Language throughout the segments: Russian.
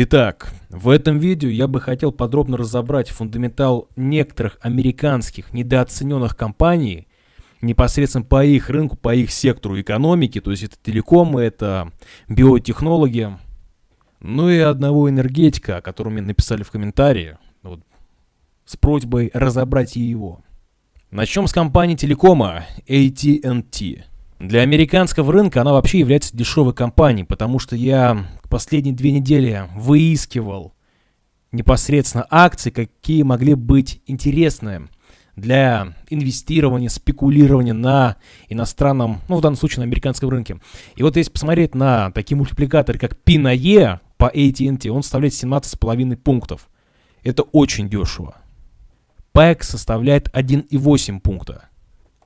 Итак, в этом видео я бы хотел подробно разобрать фундаментал некоторых американских недооцененных компаний непосредственно по их рынку, по их сектору экономики, то есть это телекомы, это биотехнологи, ну и одного энергетика, о котором мне написали в комментарии, вот, с просьбой разобрать и его. Начнем с компании телекома AT&T. Для американского рынка она вообще является дешевой компанией, потому что я последние две недели выискивал непосредственно акции, какие могли быть интересны для инвестирования, спекулирования на иностранном, ну в данном случае на американском рынке. И вот если посмотреть на такие мультипликаторы, как P на E по AT&T, он составляет 17,5 пунктов. Это очень дешево. PEC составляет 1,8 пункта.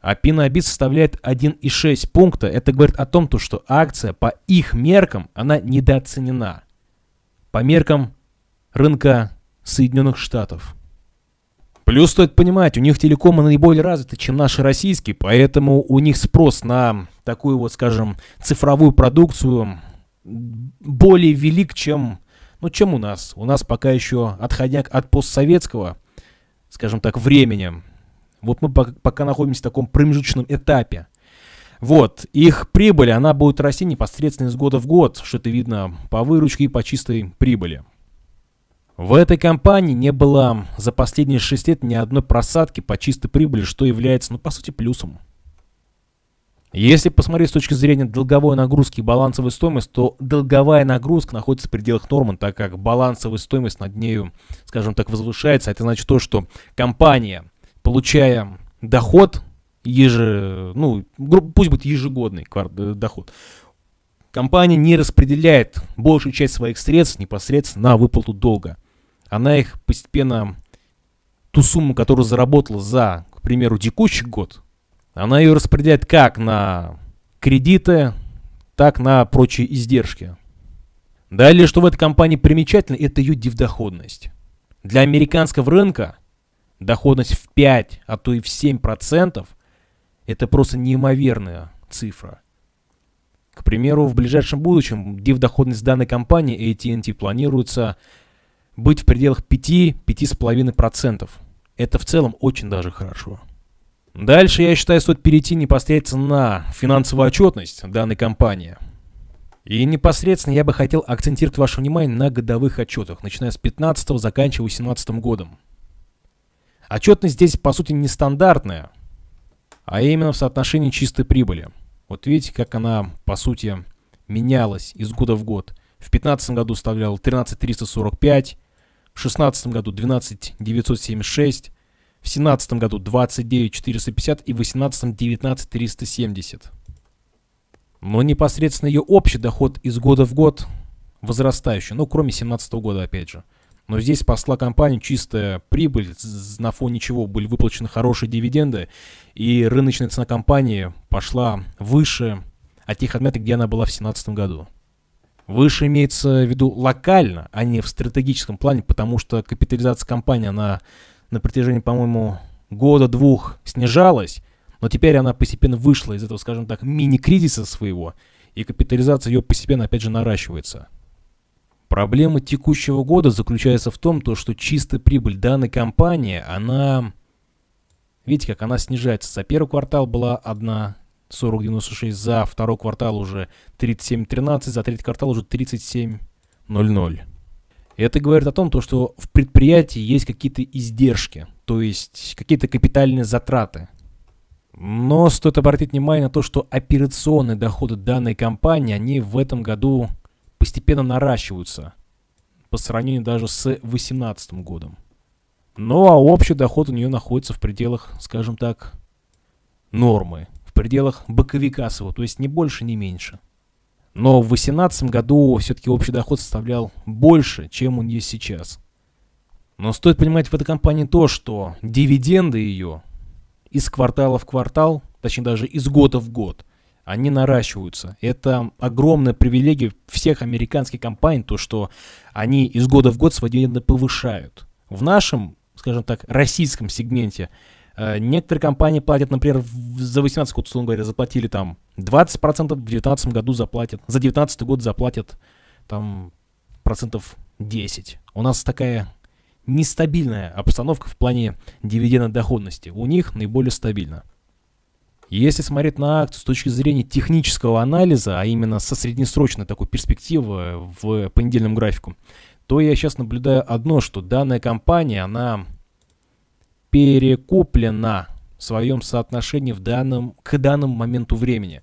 А обид составляет 1,6 пункта. Это говорит о том, то, что акция по их меркам, она недооценена. По меркам рынка Соединенных Штатов. Плюс стоит понимать, у них телекомы наиболее развиты, чем наши российские, поэтому у них спрос на такую вот, скажем, цифровую продукцию более велик, чем, ну, чем у нас. У нас пока еще, отходя от постсоветского, скажем так, времени, вот мы пока находимся в таком промежуточном этапе. Вот, их прибыль, она будет расти непосредственно из года в год, что это видно по выручке и по чистой прибыли. В этой компании не было за последние 6 лет ни одной просадки по чистой прибыли, что является, ну, по сути, плюсом. Если посмотреть с точки зрения долговой нагрузки и балансовой стоимости, то долговая нагрузка находится в пределах нормы, так как балансовая стоимость над нею, скажем так, возвышается. Это значит то, что компания – получая доход еже, ну, пусть будет ежегодный э, доход, компания не распределяет большую часть своих средств непосредственно на выплату долга. Она их постепенно, ту сумму, которую заработала за, к примеру, текущий год, она ее распределяет как на кредиты, так на прочие издержки. Далее, что в этой компании примечательно, это ее дивдоходность. Для американского рынка – доходность в 5, а то и в 7 процентов, это просто неимоверная цифра. К примеру, в ближайшем будущем див-доходность данной компании AT&T планируется быть в пределах 5-5,5%. Это в целом очень даже хорошо. Дальше, я считаю, стоит перейти непосредственно на финансовую отчетность данной компании. И непосредственно я бы хотел акцентировать ваше внимание на годовых отчетах, начиная с 15 заканчивая 18 годом. Отчетность здесь, по сути, нестандартная, а именно в соотношении чистой прибыли. Вот видите, как она, по сути, менялась из года в год. В 2015 году составляла 13,345, в 2016 году 12,976, в 2017 году 29,450 и в 2018 19,370. Но непосредственно ее общий доход из года в год возрастающий, ну кроме 2017 года опять же – но здесь спасла компания чистая прибыль, на фоне чего были выплачены хорошие дивиденды, и рыночная цена компании пошла выше от тех отметок, где она была в 2017 году. Выше имеется в виду локально, а не в стратегическом плане, потому что капитализация компании, она на протяжении, по-моему, года-двух снижалась, но теперь она постепенно вышла из этого, скажем так, мини-кризиса своего, и капитализация ее постепенно, опять же, наращивается. Проблема текущего года заключается в том, то, что чистая прибыль данной компании, она... Видите, как она снижается. За первый квартал была 1,4096, за второй квартал уже 37,13, за третий квартал уже 37,00. Это говорит о том, то, что в предприятии есть какие-то издержки, то есть какие-то капитальные затраты. Но стоит обратить внимание на то, что операционные доходы данной компании, они в этом году постепенно наращиваются по сравнению даже с 2018 годом. Ну а общий доход у нее находится в пределах, скажем так, нормы, в пределах боковика своего, то есть не больше, не меньше. Но в 2018 году все-таки общий доход составлял больше, чем он есть сейчас. Но стоит понимать в этой компании то, что дивиденды ее из квартала в квартал, точнее даже из года в год, они наращиваются. Это огромная привилегия всех американских компаний, то, что они из года в год свои дивиденды повышают. В нашем, скажем так, российском сегменте э, некоторые компании платят, например, в, за 18 год, условно говоря, заплатили там 20%, в 2019 году заплатят, за 2019 год заплатят там процентов 10. У нас такая нестабильная обстановка в плане дивидендной доходности. У них наиболее стабильно. Если смотреть на акцию с точки зрения технического анализа, а именно со среднесрочной такой перспективы в понедельном графику, то я сейчас наблюдаю одно, что данная компания, она перекуплена в своем соотношении в данном, к данному моменту времени.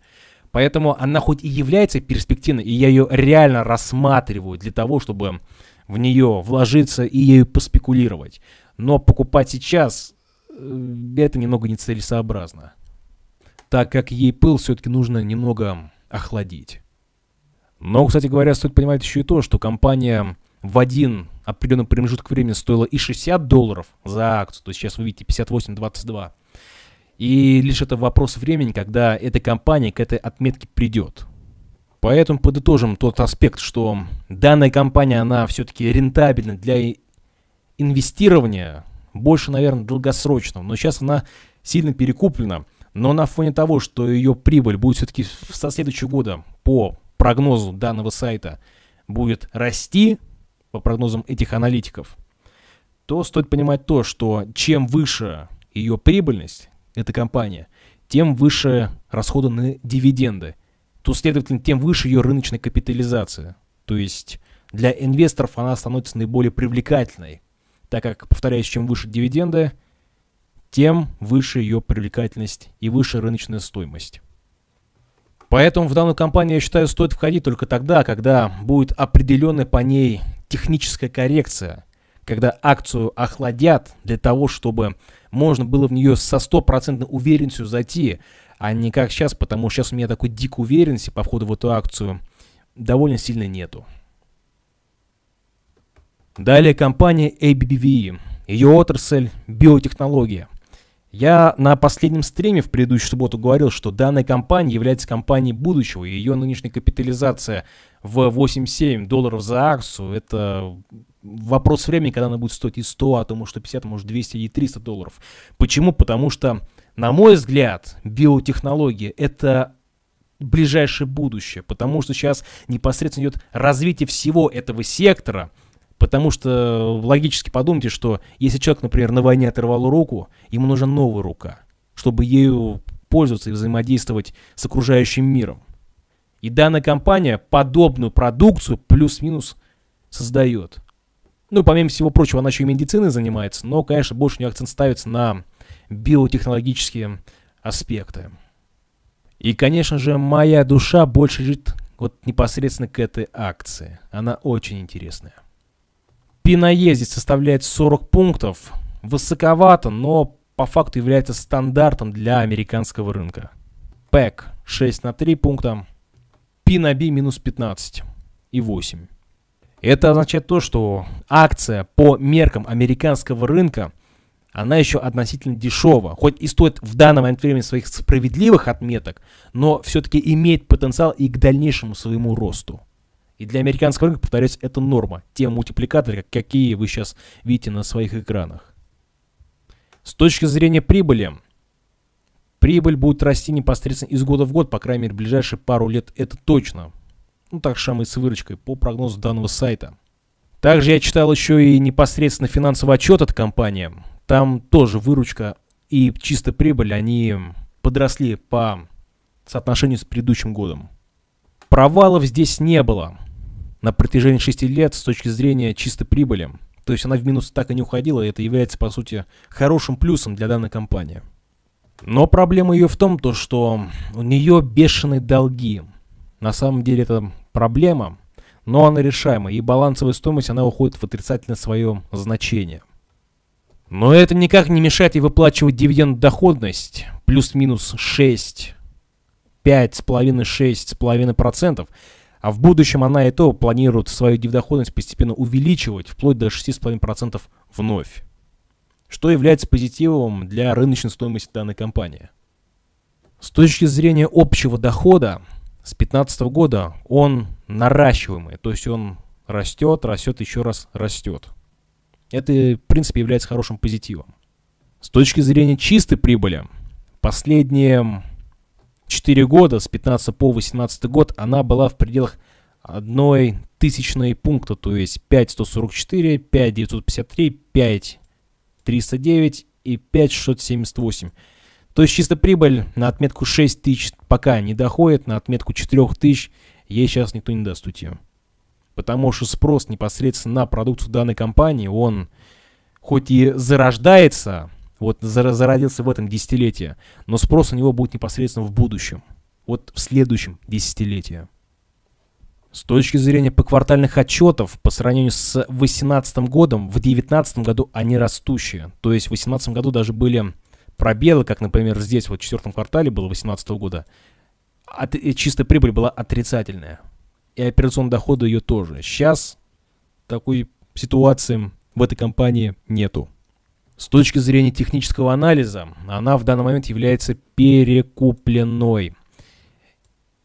Поэтому она хоть и является перспективной, и я ее реально рассматриваю для того, чтобы в нее вложиться и ею поспекулировать. Но покупать сейчас э, это немного нецелесообразно так как ей пыл все-таки нужно немного охладить. Но, кстати говоря, стоит понимать еще и то, что компания в один определенный промежуток времени стоила и 60 долларов за акцию, то есть сейчас вы видите 58.22. И лишь это вопрос времени, когда эта компания к этой отметке придет. Поэтому подытожим тот аспект, что данная компания, она все-таки рентабельна для инвестирования, больше, наверное, долгосрочного, но сейчас она сильно перекуплена – но на фоне того, что ее прибыль будет все-таки со следующего года по прогнозу данного сайта будет расти, по прогнозам этих аналитиков, то стоит понимать то, что чем выше ее прибыльность, эта компания, тем выше расходы на дивиденды. То, следовательно, тем выше ее рыночная капитализация. То есть для инвесторов она становится наиболее привлекательной, так как, повторяюсь, чем выше дивиденды – тем выше ее привлекательность и выше рыночная стоимость. Поэтому в данную компанию, я считаю, стоит входить только тогда, когда будет определенная по ней техническая коррекция, когда акцию охладят для того, чтобы можно было в нее со стопроцентной уверенностью зайти, а не как сейчас, потому что сейчас у меня такой дикой уверенности по входу в эту акцию довольно сильно нету. Далее компания ABBV, e, ее отрасль – биотехнология. Я на последнем стриме в предыдущую субботу говорил, что данная компания является компанией будущего, и ее нынешняя капитализация в 8-7 долларов за акцию – это вопрос времени, когда она будет стоить и 100, а то может 50, а может 200 и 300 долларов. Почему? Потому что, на мой взгляд, биотехнологии – это ближайшее будущее, потому что сейчас непосредственно идет развитие всего этого сектора – Потому что логически подумайте, что если человек, например, на войне оторвал руку, ему нужна новая рука, чтобы ею пользоваться и взаимодействовать с окружающим миром. И данная компания подобную продукцию плюс-минус создает. Ну помимо всего прочего, она еще и медициной занимается, но, конечно, больше у нее акцент ставится на биотехнологические аспекты. И, конечно же, моя душа больше лежит вот непосредственно к этой акции. Она очень интересная. Пеноездец e составляет 40 пунктов. Высоковато, но по факту является стандартом для американского рынка. ПЭК 6 e на 3 пункта. Пиноби минус 15 и 8. Это означает то, что акция по меркам американского рынка, она еще относительно дешева. Хоть и стоит в данный момент времени своих справедливых отметок, но все-таки имеет потенциал и к дальнейшему своему росту. И для американского рынка, повторюсь, это норма. Те мультипликаторы, какие вы сейчас видите на своих экранах. С точки зрения прибыли, прибыль будет расти непосредственно из года в год, по крайней мере, в ближайшие пару лет это точно. Ну так шамы с выручкой, по прогнозу данного сайта. Также я читал еще и непосредственно финансовый отчет от компании. Там тоже выручка и чистая прибыль, они подросли по соотношению с предыдущим годом. Провалов здесь не было на протяжении 6 лет с точки зрения чистой прибыли. То есть она в минус так и не уходила, и это является, по сути, хорошим плюсом для данной компании. Но проблема ее в том, то, что у нее бешеные долги. На самом деле это проблема, но она решаема, и балансовая стоимость она уходит в отрицательное свое значение. Но это никак не мешает ей выплачивать дивиденд доходность плюс-минус 6, 5,5-6,5%. А в будущем она и то планирует свою доходность постепенно увеличивать вплоть до 6,5% вновь. Что является позитивом для рыночной стоимости данной компании. С точки зрения общего дохода, с 2015 года он наращиваемый, то есть он растет, растет, еще раз растет. Это, в принципе, является хорошим позитивом. С точки зрения чистой прибыли, последние 4 года, с 15 по 18 год, она была в пределах одной тысячной пункта, то есть 5144, 5953, 5309 и 5678. То есть чисто прибыль на отметку 6000 пока не доходит, на отметку 4000 ей сейчас никто не даст уйти. Потому что спрос непосредственно на продукцию данной компании, он хоть и зарождается, вот зародился в этом десятилетии, но спрос на него будет непосредственно в будущем, вот в следующем десятилетии. С точки зрения поквартальных отчетов, по сравнению с 2018 годом, в 2019 году они растущие. То есть в 2018 году даже были пробелы, как, например, здесь, вот в четвертом квартале было 2018 года, от, чистая прибыль была отрицательная. И операционные доходы ее тоже. Сейчас такой ситуации в этой компании нету. С точки зрения технического анализа, она в данный момент является перекупленной.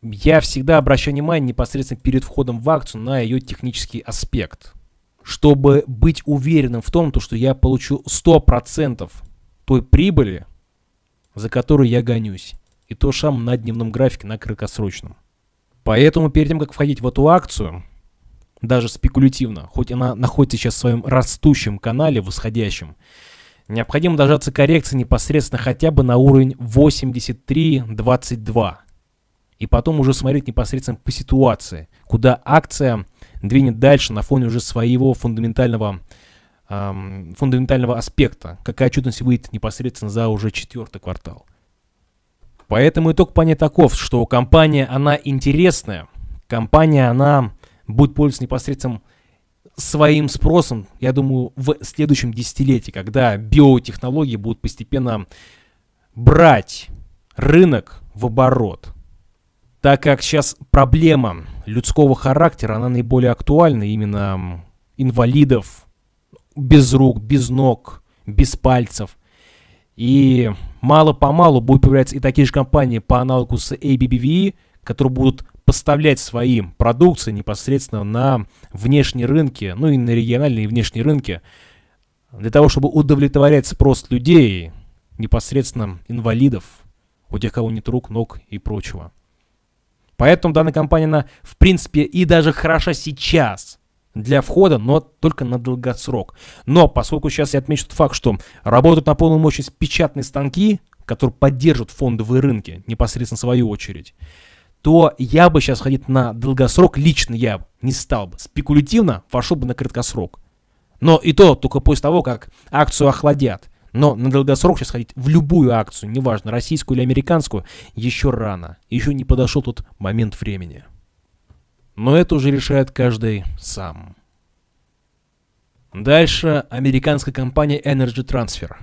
Я всегда обращаю внимание непосредственно перед входом в акцию на ее технический аспект, чтобы быть уверенным в том, что я получу 100% той прибыли, за которую я гонюсь, и то шам на дневном графике, на краткосрочном. Поэтому перед тем, как входить в эту акцию, даже спекулятивно, хоть она находится сейчас в своем растущем канале, восходящем, Необходимо дождаться коррекции непосредственно хотя бы на уровень 83.22. И потом уже смотреть непосредственно по ситуации, куда акция двинет дальше на фоне уже своего фундаментального, эм, фундаментального аспекта, какая отчетность выйдет непосредственно за уже четвертый квартал. Поэтому итог понять таков, что компания, она интересная, компания, она будет пользоваться непосредственно своим спросом, я думаю, в следующем десятилетии, когда биотехнологии будут постепенно брать рынок в оборот. Так как сейчас проблема людского характера, она наиболее актуальна именно инвалидов, без рук, без ног, без пальцев. И мало-помалу будут появляться и такие же компании по аналогу с ABBV, которые будут поставлять свои продукции непосредственно на внешние рынки, ну и на региональные и внешние рынки, для того, чтобы удовлетворять спрос людей, непосредственно инвалидов, у тех, кого нет рук, ног и прочего. Поэтому данная компания, она, в принципе, и даже хороша сейчас для входа, но только на долгосрок. Но поскольку сейчас я отмечу тот факт, что работают на полную мощность печатные станки, которые поддержат фондовые рынки непосредственно в свою очередь, то я бы сейчас ходить на долгосрок, лично я не стал бы. Спекулятивно вошел бы на краткосрок. Но и то только после того, как акцию охладят. Но на долгосрок сейчас ходить в любую акцию, неважно, российскую или американскую, еще рано. Еще не подошел тот момент времени. Но это уже решает каждый сам. Дальше американская компания Energy Transfer.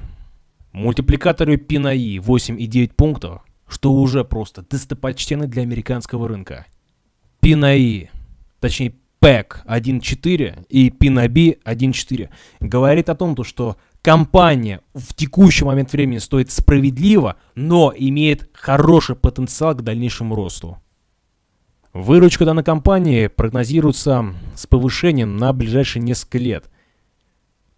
Мультипликаторы PNI 8 и 9 пунктов что уже просто достопочтены для американского рынка. Пинаи, точнее ПЭК 1.4 и Пинаби 1.4 говорит о том, то, что компания в текущий момент времени стоит справедливо, но имеет хороший потенциал к дальнейшему росту. Выручка данной компании прогнозируется с повышением на ближайшие несколько лет.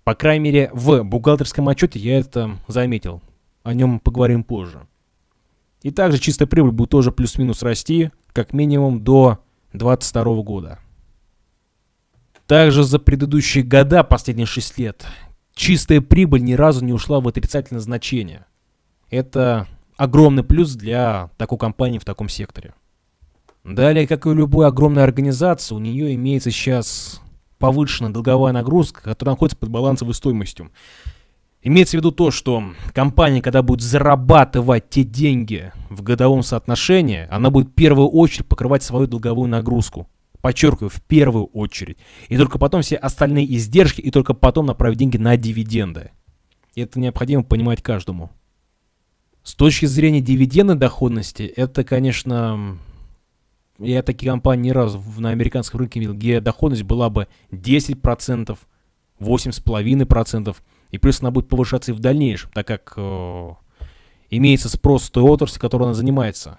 По крайней мере, в бухгалтерском отчете я это заметил. О нем поговорим позже. И также чистая прибыль будет тоже плюс-минус расти, как минимум до 2022 года. Также за предыдущие года, последние 6 лет, чистая прибыль ни разу не ушла в отрицательное значение. Это огромный плюс для такой компании в таком секторе. Далее, как и у любой огромной организации, у нее имеется сейчас повышенная долговая нагрузка, которая находится под балансовой стоимостью. Имеется в виду то, что компания, когда будет зарабатывать те деньги в годовом соотношении, она будет в первую очередь покрывать свою долговую нагрузку. Подчеркиваю, в первую очередь. И только потом все остальные издержки, и только потом направить деньги на дивиденды. это необходимо понимать каждому. С точки зрения дивидендной доходности, это, конечно, я такие компании ни разу на американском рынке видел, где доходность была бы 10%, 8,5%. И плюс она будет повышаться и в дальнейшем, так как э, имеется спрос в той отрасли, которой она занимается.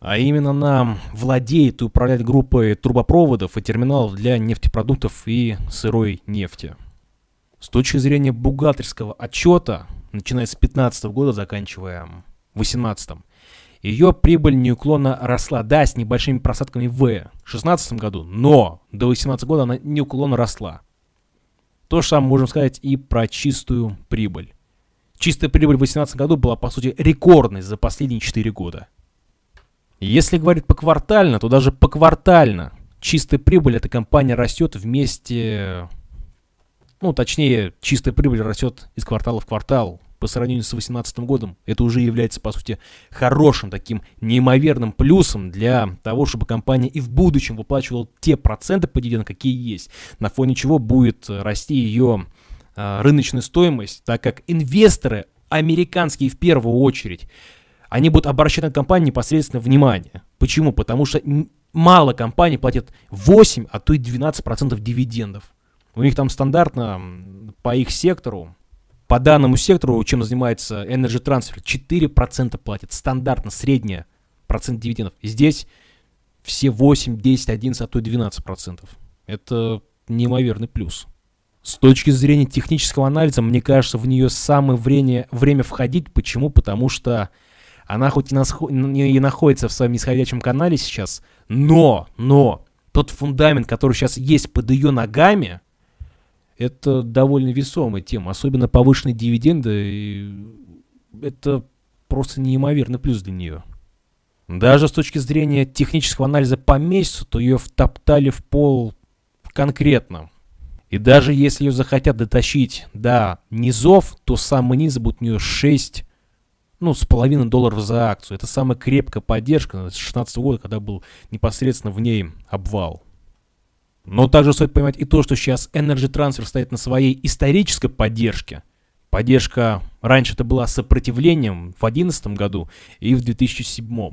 А именно она владеет и управляет группой трубопроводов и терминалов для нефтепродуктов и сырой нефти. С точки зрения бухгалтерского отчета, начиная с 2015 года, заканчивая 2018, ее прибыль неуклонно росла, да, с небольшими просадками в 2016 году, но до 2018 года она неуклонно росла. То же самое можем сказать и про чистую прибыль. Чистая прибыль в 2018 году была, по сути, рекордной за последние 4 года. Если говорить поквартально, то даже поквартально чистая прибыль эта компания растет вместе... Ну, точнее, чистая прибыль растет из квартала в квартал по сравнению с 2018 годом. Это уже является, по сути, хорошим таким неимоверным плюсом для того, чтобы компания и в будущем выплачивала те проценты по дивидендам, какие есть, на фоне чего будет э, расти ее э, рыночная стоимость, так как инвесторы, американские в первую очередь, они будут обращать на компанию непосредственно внимание. Почему? Потому что мало компаний платят 8, а то и 12% дивидендов. У них там стандартно по их сектору по данному сектору, чем занимается Energy Transfer, 4% платят, стандартно, средняя процент дивидендов. здесь все 8, 10, 11, а то и 12%. Это неимоверный плюс. С точки зрения технического анализа, мне кажется, в нее самое время, время входить. Почему? Потому что она хоть и, насхо... и находится в своем нисходящем канале сейчас, но, но тот фундамент, который сейчас есть под ее ногами, это довольно весомая тема, особенно повышенные дивиденды, это просто неимоверный плюс для нее. Даже с точки зрения технического анализа по месяцу, то ее втоптали в пол конкретно. И даже если ее захотят дотащить до низов, то самый низ будет у нее 6, ну, с половиной долларов за акцию. Это самая крепкая поддержка с 2016 года, когда был непосредственно в ней обвал. Но также стоит понимать и то, что сейчас Energy Transfer стоит на своей исторической поддержке. Поддержка раньше это была сопротивлением в 2011 году и в 2007.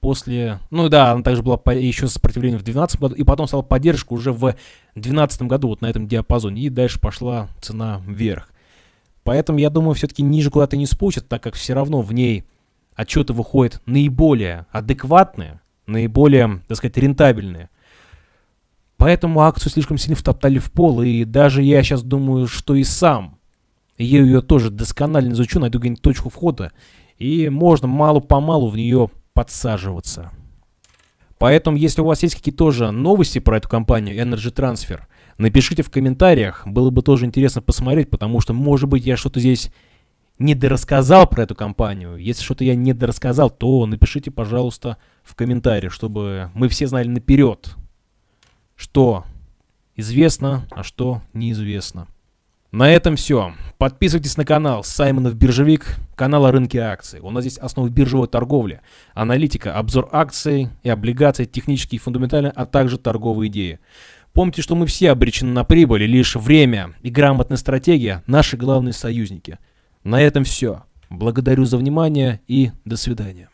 После, ну да, она также была по, еще сопротивлением в 2012 году, и потом стала поддержка уже в 2012 году вот на этом диапазоне, и дальше пошла цена вверх. Поэтому, я думаю, все-таки ниже куда-то не спустят, так как все равно в ней отчеты выходят наиболее адекватные, наиболее, так сказать, рентабельные. Поэтому акцию слишком сильно втоптали в пол, и даже я сейчас думаю, что и сам. Я ее тоже досконально изучу, найду где-нибудь точку входа, и можно мало-помалу в нее подсаживаться. Поэтому, если у вас есть какие-то тоже новости про эту компанию Energy Transfer, напишите в комментариях, было бы тоже интересно посмотреть, потому что, может быть, я что-то здесь недорассказал про эту компанию. Если что-то я недорассказал, то напишите, пожалуйста, в комментариях, чтобы мы все знали наперед, что известно, а что неизвестно. На этом все. Подписывайтесь на канал Саймонов Биржевик, канал о рынке акций. У нас здесь основы биржевой торговли, аналитика, обзор акций и облигаций, технические и фундаментальные, а также торговые идеи. Помните, что мы все обречены на прибыль, лишь время и грамотная стратегия – наши главные союзники. На этом все. Благодарю за внимание и до свидания.